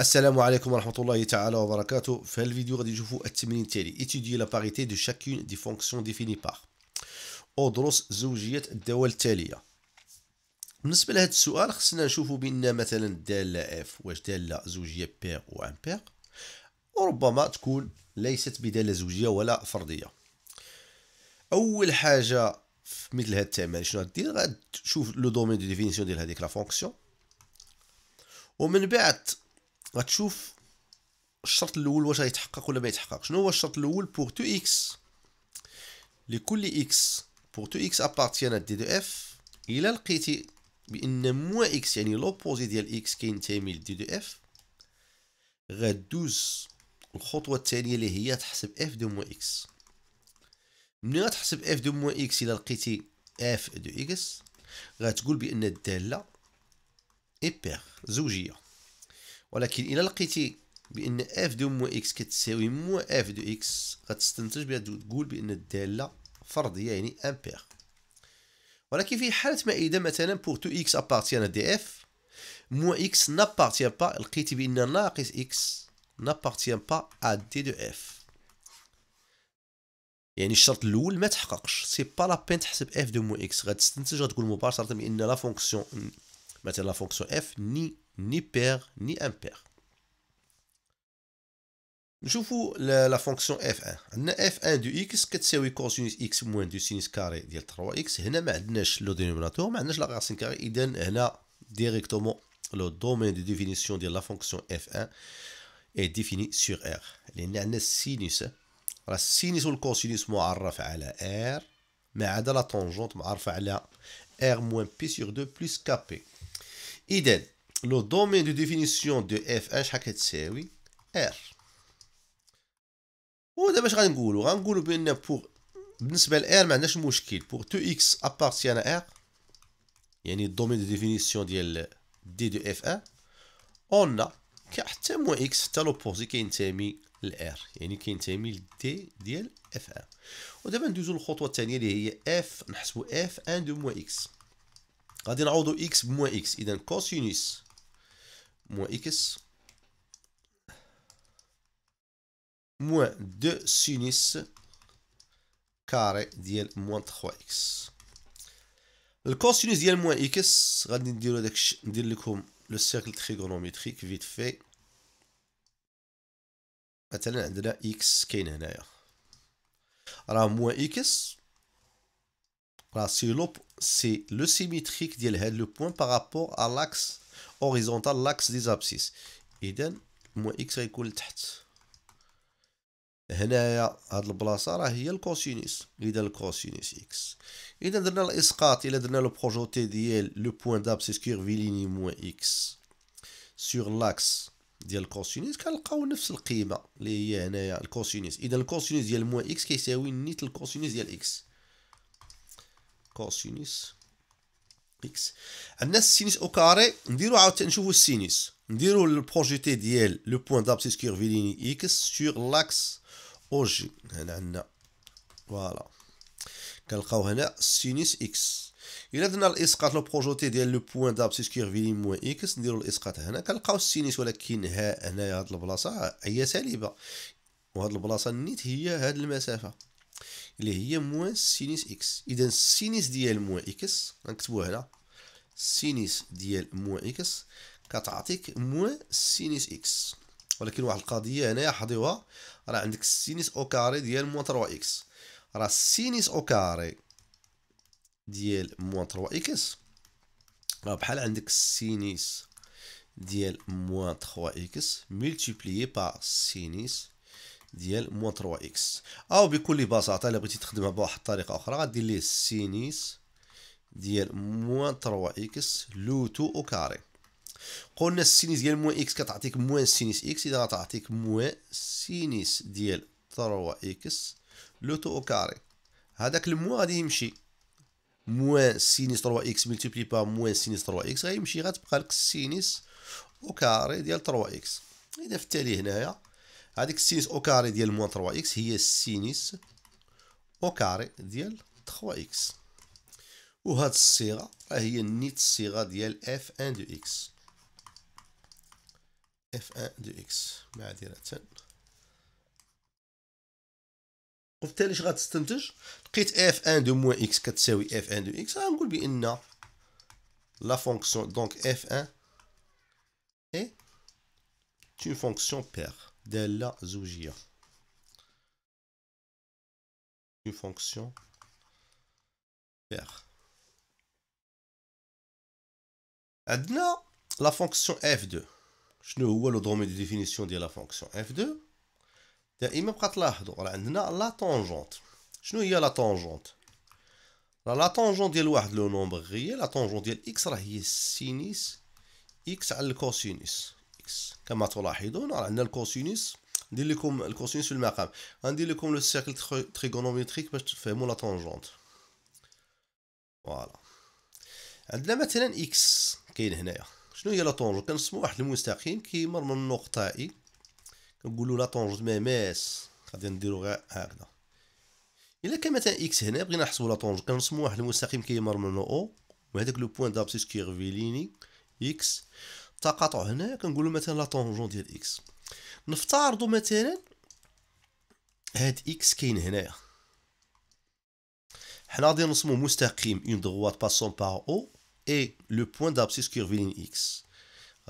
السلام عليكم ورحمة الله تعالى وبركاته في الفيديو غادي نشوفوا التمرين التالي لا la دو شاكين دي فونكسيون ديفيني باغ او ادرس زوجية الدوال التالية بالنسبة لهذا السؤال خصنا نشوفوا بأن مثلا الدالة اف واش دالة زوجية بير وامبير وربما تكون ليست بدالة زوجية ولا فردية أول حاجة في مثل هذا التمرين شنو غدير غتشوف لو دومين دو ديفينيسيون ديال هذيك لا فونكسيون ومن بعد غتشوف الشرط الاول واش غيتحقق ولا ما يتحقق شنو هو الشرط الاول بور تو اكس لكل اكس بور تو اكس ابارتيان دي دو اف الا لقيتي بان موا اكس يعني لوبوزي ديال اكس كينتمي لدي دو اف غدوز الخطوه الثانيه اللي هي تحسب اف دو موا اكس ملي غتحسب اف دو موا اكس الا لقيتي اف دو اكس غتقول بان الداله اي بير زوجيه ولكن الا لقيتي بان اف دو مو اكس كتساوي مو اف دو اكس غتستنتج بان تقول بان الداله فرضيه يعني امبير ولكن في حاله ما اذا مثلا بور تو اكس ابارتيان دي اف مو اكس نابارتيان با لقيتي بان ناقص اكس نابارتيان با ا دي دو اف يعني الشرط الاول ما تحققش سي با لا بين تحسب اف دو مو اكس غتستنتج غتقول مباشره بان لا فونكسيون مثلا لا فونكسيون اف ني ni père ni impair. Je vous la, fonction f1. f1 de x, qu'est-ce que cos x moins du sinus carré de 3x. Hena, ma adnèche le dénominateur, ma adnèche la racine carré. Iden, directement, le domaine de définition de la fonction f1 est défini sur r. Les le sinus. La sinus ou le cosinus unis m'arraf à la r. Mais adnèche la tangente m'arraf à la r moins p sur 2 plus kp. Iden. لو دومين دو ديفينيسيون دو اف اش تساوي ار ودابا اش غنقولو غنقولو بان بوغ بالنسبه لار ما عندناش مشكل بوغ تو اكس ابارتيان ار يعني الدومين دو ديفينيسيون ديال دي دو اف ان اون حتى موان اكس حتى لوبوزي كينتمي لار يعني كينتمي لدي ديال اف ان ودابا ندوزو للخطوه الثانيه اللي هي اف نحسبو اف ان دو موان اكس غادي نعوضو اكس بموان اكس اذا كوسينوس moins x moins 2 sinus carré ديال moins 3x le cosinus ديال moins x غادي نديرو le cercle trigonométrique vite fait مثلا عندنا x كاين moins x C'est le symétrique سي le point par rapport à l'axe اوريزونتال لاكس دي زابسيس اذا موان اكس غيكون لتحت هنايا هاد البلاصه راه هي الكوسينوس اذا الكوسينوس اكس اذا درنا الاسقاط الا درنا لو بروجوتي ديال لو بوين دابسيس كيرفيليني موان اكس سور لاكس ديال الكوسينوس كنلقاو نفس القيمه اللي هي هنايا الكوسينوس اذا الكوسينوس ديال موان اكس كيساوي نيت الكوسينوس ديال اكس كوسينوس اكس عندنا السينيس او كاري نديرو عاوتاني نشوفو السينيس نديرو البروجيتي ديال لو بوان دابسيس كيرفيليني اكس سور لاكس او جي هنا عندنا فوالا كنلقاو هنا السينيس اكس الا درنا الاسقاط لو بروجيتي ديال لو بوان دابسيس كيرفيليني موان اكس نديرو الاسقاط هنا كنلقاو السينيس ولكن ها هنايا هاد البلاصه هي سالبه وهاد البلاصه نيت هي هاد المسافه اللي هي موان سينيس اكس اذا السينيس ديال موان اكس غنكتبوها هنا سينيس ديال موان اكس كتعطيك موان سينيس اكس ولكن واحد القضيه هنايا حضيوها راه عندك السينيس او كاري ديال موان 3 اكس راه السينيس او كاري ديال موان 3 اكس راه بحال عندك السينيس ديال موان 3 اكس ملتيبليي بار سينيس ديال موان 3 اكس او بكل بساطه الا بغيتي تخدمها بواحد الطريقه اخرى غدير ليه سينيس ديال موان 3 اكس لوتو او كاري قلنا السينيس ديال موان اكس كتعطيك موان سينيس اكس اذا غتعطيك موان سينيس ديال 3 اكس لوتو او كاري هذاك الموان غادي يمشي موان سينيس 3 اكس ملتيبلي با موان سينيس 3 اكس غيمشي غتبقى لك السينيس او كاري ديال 3 اكس اذا في التالي هنايا هذيك السينيس او كاري ديال موان 3 اكس هي السينيس او كاري ديال 3 اكس وهاد الصيغه راه هي نيت الصيغه ديال اف ان دو اكس اف ان دو اكس معذره وبالتالي اش غتستنتج لقيت اف ان دو موان اكس كتساوي اف ان دو اكس غنقول بان لا فونكسيون دونك اف ان اي تي فونكسيون بير de la zugia. Une fonction r. Et maintenant, la fonction f2. Je ne vois pas le domaine de définition de la fonction f2. Il me prend là. Et maintenant, la tangente. Je ne vois pas la tangente. La tangente est loin de l'ombre réel. La tangente est x. est le sinus. x est cosinus. اكس كما تلاحظون راه عندنا الكوسينوس ندير لكم الكوسينوس في المقام غندير لكم لو سيركل تريغونوميتريك باش تفهموا لا طونجونت فوالا عندنا مثلا اكس كاين هنايا شنو هي لا طونجونت كنسمو واحد المستقيم كيمر من النقطه اي كنقولوا لا طونجونت ميماس غادي نديرو غير هكذا الا كان مثلا اكس هنا بغينا نحسبوا لا طونجونت كنسمو واحد المستقيم كيمر من او وهذاك لو بوين دابسيس كيغفي ليني اكس التقاطع هنا كنقولوا مثلا لا طونجون ديال اكس نفترضوا مثلا هاد اكس كاين هنايا حنا غادي نرسمو مستقيم اون دغوات باسون بار او اي لو بوين دابسيس كيرفيلين اكس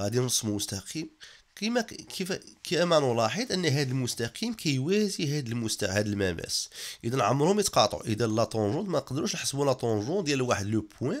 غادي نرسمو مستقيم كيما كيف كما نلاحظ ان هذا المستقيم كيوازي هذا المست هذا المماس اذا عمرهم يتقاطعوا اذا لا طونجون ما نقدروش نحسبوا لا طونجون ديال واحد لو بوين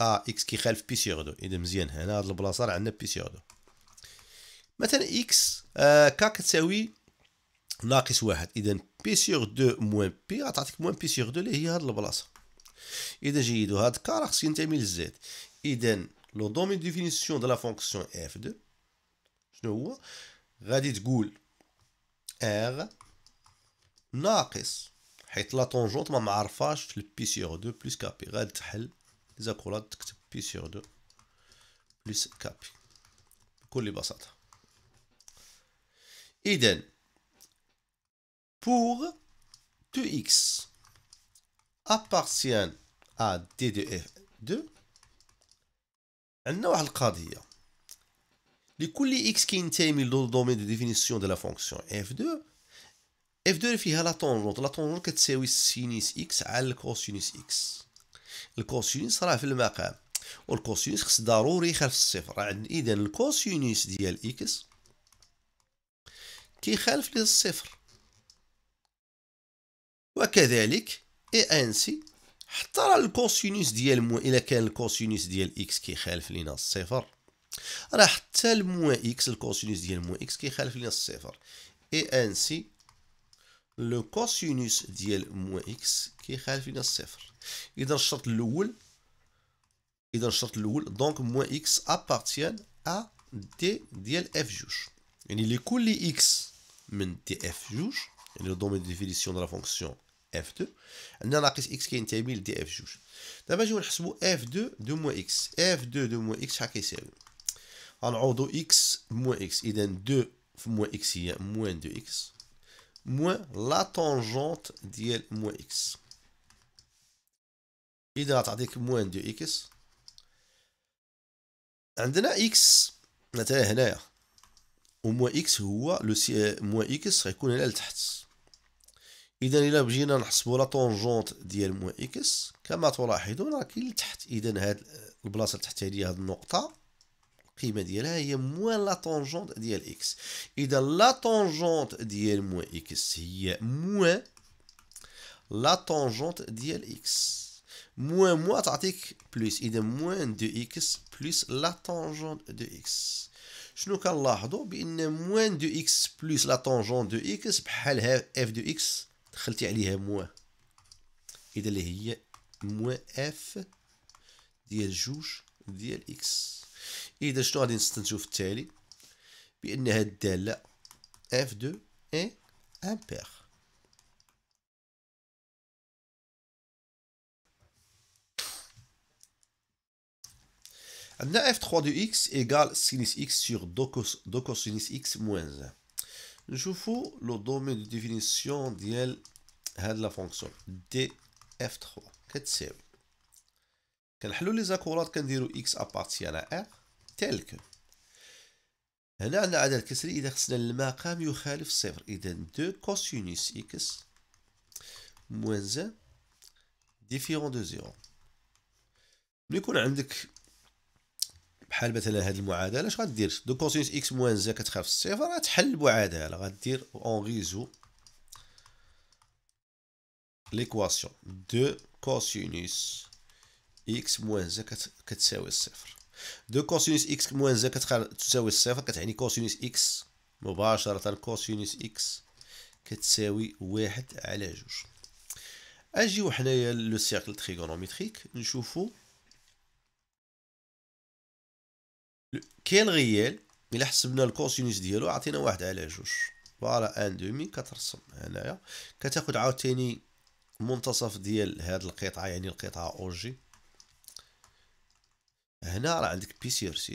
ا آه، اكس كيخالف بي سيغ دو اذا مزيان هنا هاد البلاصه راه عندنا بي سيغ دو مثلا اكس آه كا كتساوي ناقص واحد اذا بي سيغ دو موان بي غتعطيك موان بي سيغ دو اللي هي هاد البلاصه اذا جيدو هاد كا راه خصو ينتمي للزيد اذا لو دومين ديفينيسيون دو لا فونكسيون اف دو شنو هو غادي تقول ار ناقص حيت لا طونجونت ما معرفاش في البي سيغ دو بلس كابي غادي تحل les qui de pi sur 2 plus cap. C'est tout. Idem. Pour 2x appartient à d2f2. on a le cradire. Les coulis x qui dans le domaine de définition de la fonction f2, f2 est la tangente. La tangente est c ou sinus x, x. الكوسينوس راه في المقام والكوسينوس خص ضروري يخالف الصفر اذا الكوسينوس ديال اكس كيخالف لي الصفر وكذلك اي ان سي حتى راه الكوسينوس ديال مو الا كان الكوسينوس ديال اكس كيخالف لينا الصفر راه حتى الموان اكس الكوسينوس ديال موان اكس كيخالف لينا الصفر اي ان سي لو كوسينوس ديال موان اكس كيخالف لينا الصفر Il est dans le chat de l'oule. Donc, moins x appartient à D di l f juge. Il est coulé x, mais D f juge. Il dans la définition de la fonction f2. Et dans la case x qui est intermédiaire, D f juge. Dans la mesure où je vais recevoir f2 de moins x. F2 de moins x, chaque question. Alors, on a 2x moins x. Il est dans 2 moins x ici, moins 2x. Moins la tangente di moins x. اذا غتعطيك موان دو اكس عندنا اكس مثلا هنايا وموان اكس هو لو سي موان اكس غيكون هنا لتحت اذا الا بجينا نحسبوا لا طونجونت ديال موان اكس كما تلاحظون راه كاين لتحت اذا هاد البلاصه التحتيه هذه هاد النقطه القيمه ديالها هي موان لا طونجونت ديال اكس اذا لا طونجونت ديال موان اكس هي موان لا طونجونت ديال اكس moins moins plus il de moins de x plus la tangente de x je nous y a moins de x plus la tangente de x f de x عليها moins et est moins f ديال de x et de شنو غادي التالي بان f de est impair f3 de x égale sin x sur 2 cos, x moins 1. نشوفوا لو دومين 3 كتساوي كنحلو لي On كنديرو اكس ابارتيان tel que. هنا عندنا عدد كسري اذا خصنا المقام يخالف بحال مثلا هذه المعادله اش غدير دو كوسينس اكس موان زا كتخاف الصفر غتحل المعادله غدير اون ريزو ليكواسيون دو كوسينس اكس موان زا كتساوي الصفر دو كوسينس اكس موان زا كتساوي الصفر كتعني كوسينس اكس مباشره كوسينس اكس كتساوي واحد على جوج اجيو حنايا لو سيركل تريغونوميتريك نشوفو كاين غيال الى حسبنا الكوسينوس ديالو عطينا واحد على جوج فوالا ان دومي كترسم هنايا كتاخد عاوتاني منتصف ديال هاد القطعه يعني القطعه او جي هنا راه عندك بي سي ار 6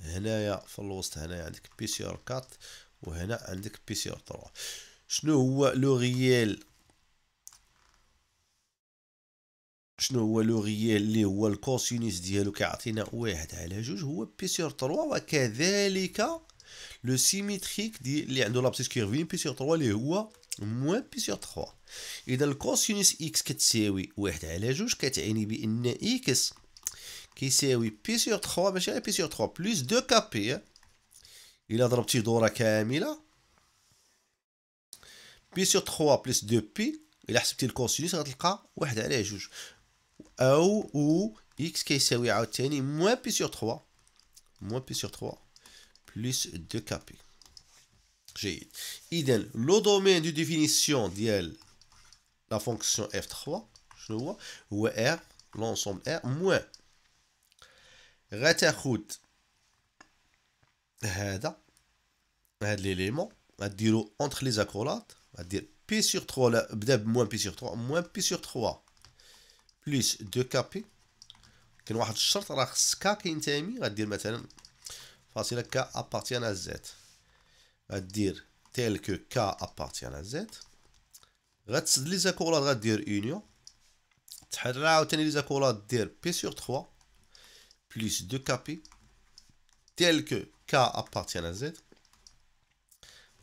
هنايا في الوسط هنايا عندك بي سي ار 4 وهنا عندك بي سي ار 3 شنو هو لو غيال شنو هو لو غيال اللي هو الكوسينوس ديالو كيعطينا واحد على جوج هو بي سور 3 وكذلك لو سيميتريك دي اللي عنده لابسيس كيرفين بي سور 3 اللي هو موان بي سور 3 اذا الكوسينوس اكس كتساوي واحد على جوج كتعني بان اكس كيساوي بي سور 3 ماشي غير بي سور 3 بلس 2 كابي الى ضربتي دوره كامله بي سور 3 بلس 2 بي الى حسبتي الكوسينوس غتلقى واحد على جوج E, ou X qui est moins pi sur 3. Moins pi sur 3. Plus 2 kp. J'ai Idem, le domaine de définition de la fonction F3, je vois, ou R, l'ensemble R, moins. Retirhout. Hada. l'élément. dire entre les accolades. dire pi sur 3. moins pi sur 3. Moins pi sur 3. بليس دو كابي كاين واحد الشرط راه خص كا كينتمي غدير مثلا فاصله كا ابارتيان ا زيت غدير تيل كو كا ابارتيان ا زيت غتسد لي زاكورلات غدير اونيون تحرر عاوتاني لي زاكورلات دير بي سور 3 بليس دو كابي تيل كو كا ابارتيان ا زيت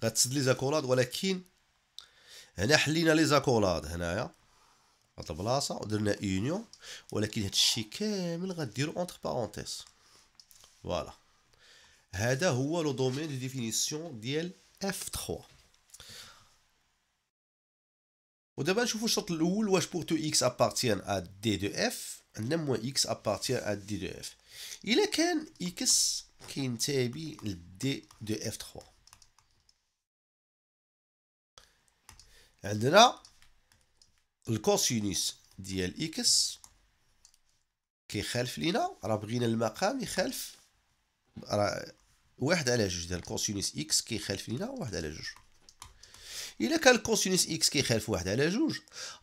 غتسد لي زاكورلات ولكن هنا حلينا لي زاكورلات هنايا هاد البلاصه ودرنا يونيون ولكن هذا الشيء كامل غديرو اونتر بارونتيز فوالا هذا هو لو دومين دو ديفينيسيون ديال اف 3 ودابا نشوفو الشرط الاول واش بور تو اكس ابارتيان ا دي دو اف عندنا موان اكس ابارتيان ا دي دو اف الا كان اكس كينتابي لدي دو اف 3 عندنا الكوسينوس ديال اكس كيخالف لينا راه بغينا المقام يخالف راه واحد على جوج ديال الكوسينوس اكس كيخالف لينا واحد على جوج الا كان الكوسينوس اكس كيخالف واحد على جوج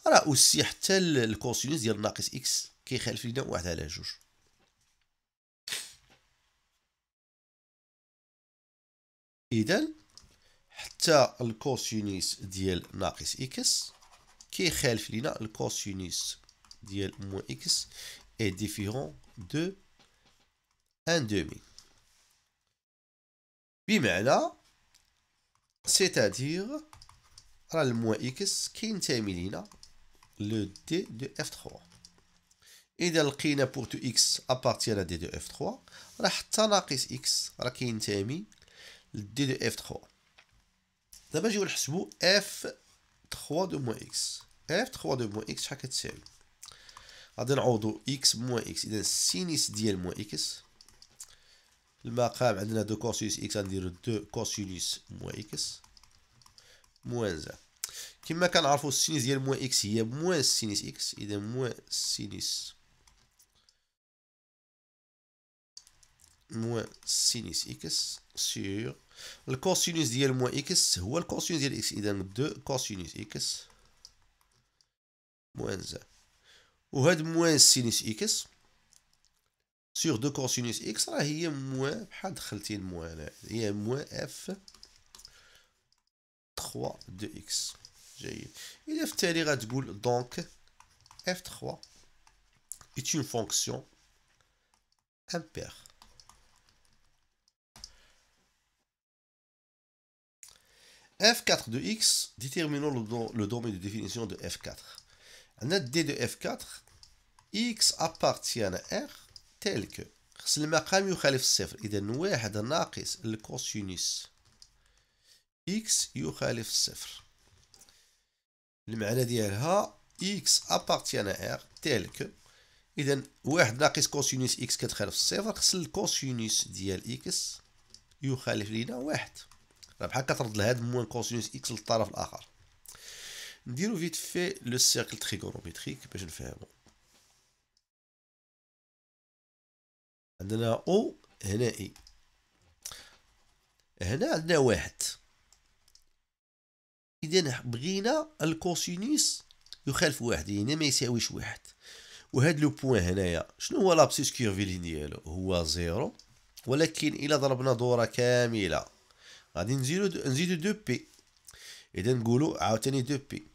راه اوسي حتى الكوسينوس ديال ناقص اكس كيخالف لينا واحد على جوج اذا حتى الكوسينوس ديال ناقص اكس Qui est le cosinus de moins x est différent de 1,5. Puis maintenant, c'est-à-dire, le moins x qui est le D de F3. Et le plus important que X appartient à D de F3, c'est que X est le D de F3. C'est-à-dire que F3. 3 دو موان اكس اف 3 دو موان اكس شحال كتساوي غادي نعوضو اكس موان اكس اذا سينيس ديال موان اكس المقام عندنا دو كوسينوس اكس غنديرو دو كوسينوس موان اكس موان زعما كما كنعرفو السينيس ديال موان اكس هي موان سينيس اكس اذا موان سينيس موان سينيس اكس سور Le cosinus di moins x, ou le cosinus de x, il est donc 2 cosinus x moins 1. Ou red moins sin x sur 2 cosinus x, il y a moins f 3 de x. Il y a de boule. Donc, f3 est une fonction impair. f4 de x, déterminons le, domaine de définition de f4. En net d de f4, x appartient à r tel que si le maqam yukhalif 0, il est noué à la le cosinus x yukhalif 0. Le maqam dit à x appartient à r tel que il est noué à cosinus x yukhalif 0, si le cosinus dit x yukhalif 1. بحال طيب، كترد لهاد موان كوسينوس اكس للطرف الاخر نديرو فيت في لو سيركل تريغونوميتريك باش نفهمو عندنا او هنا اي e. هنا عندنا واحد اذا بغينا الكوسينوس يخالف واحد يعني ما يساويش واحد وهاد لو بوين هنايا شنو هو لابسيس كيرفي ديالو هو زيرو ولكن الا ضربنا دوره كامله غادي نزيدو نزيدو دو بي اذا نقولو عاوتاني دو بي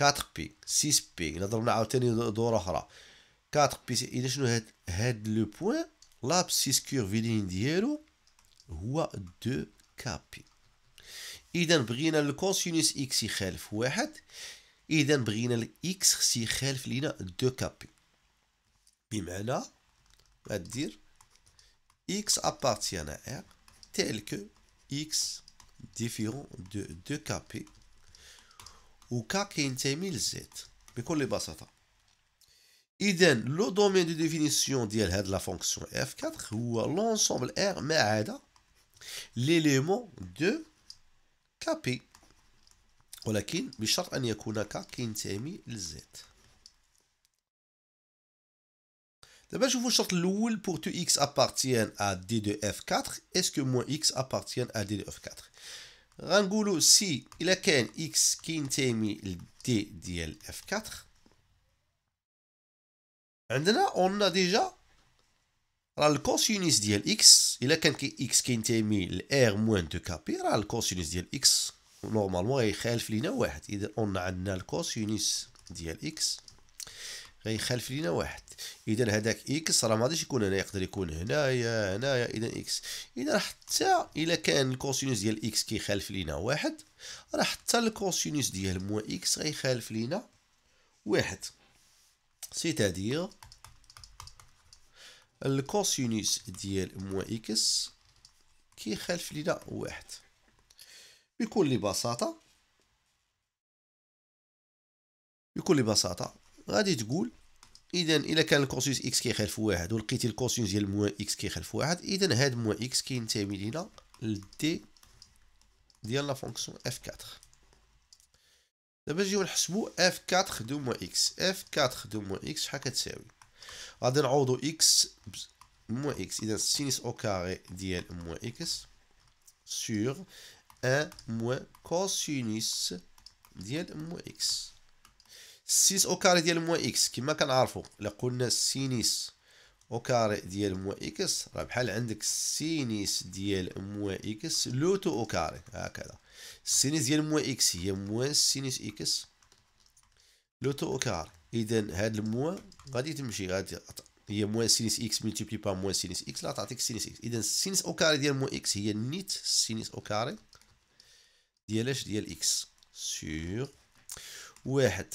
4 بي 6 بي الا ضربنا عاوتاني دور اخرى 4 بي اذا شنو هاد هاد لو بوين لابسيس كورفيلين ديالو هو دو كابي اذا بغينا الكوسينوس اكس يخالف واحد اذا بغينا الاكس خص يخالف لينا دو كابي بمعنى غدير اكس ابارتيان ا تيل كو x différent de 2kp ou k qui z. Mais qu'on les basse le domaine de définition de la fonction f4 ou l'ensemble R mais l'élément de kp. Ou mais il y a k qui z. je vous sorte l'oule pour que x appartienne à d de f4. Est-ce que moins x appartient à d de f4 Rangulo, si il a qu'un x qui n'est d de f4. on a déjà. le cosinus de x, il a qu'un x qui n'est r moins 2 capi. Alors, le cosinus de x, normalement, il est l'inéo. On a un cosinus de x. غيخالف لينا واحد اذا هذاك اكس راه ما غاديش يكون هنا يقدر يكون هنايا هنايا اذا اكس اذا حتى الا كان الكوسينوس ديال اكس كيخالف لينا واحد راه حتى الكوسينوس ديال موا اكس غيخالف لينا واحد سيتادير الكوسينوس ديال موا اكس كيخالف لينا واحد بكل بساطه بكل بساطه غادي تقول اذا الا كان الكوسينوس اكس كيخالف واحد ولقيتي الكوسينوس ديال موان اكس كيخالف واحد اذا هاد موان اكس كينتمي لينا للدي ديال لا فونكسيون اف 4 دابا نجيو نحسبو اف 4 دو موان اكس اف 4 دو موان اكس شحال كتساوي غادي نعوضو اكس موان اكس اذا سينس او كاري ديال موان اكس سور ان موان كوسينوس ديال موان اكس سيس او كاري ديال موان اكس كما كنعرفوا الا قلنا سينيس او كاري ديال موان اكس راه بحال عندك سينيس ديال موان اكس لوتو او كاري هكذا سينيس ديال موان اكس هي موان سينيس اكس لوتو او كاري اذا هاد الموان غادي تمشي غادي هي موان سينيس اكس ملتيبلي با موان سينيس اكس لا تعطيك سينيس اكس اذا سينيس او كاري ديال موان اكس هي نيت سينيس او كاري ديال اش ديال اكس سيغ واحد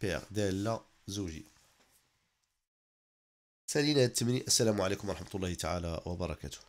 بير دالة زوجي سالينا التمني السلام عليكم ورحمة الله تعالى وبركاته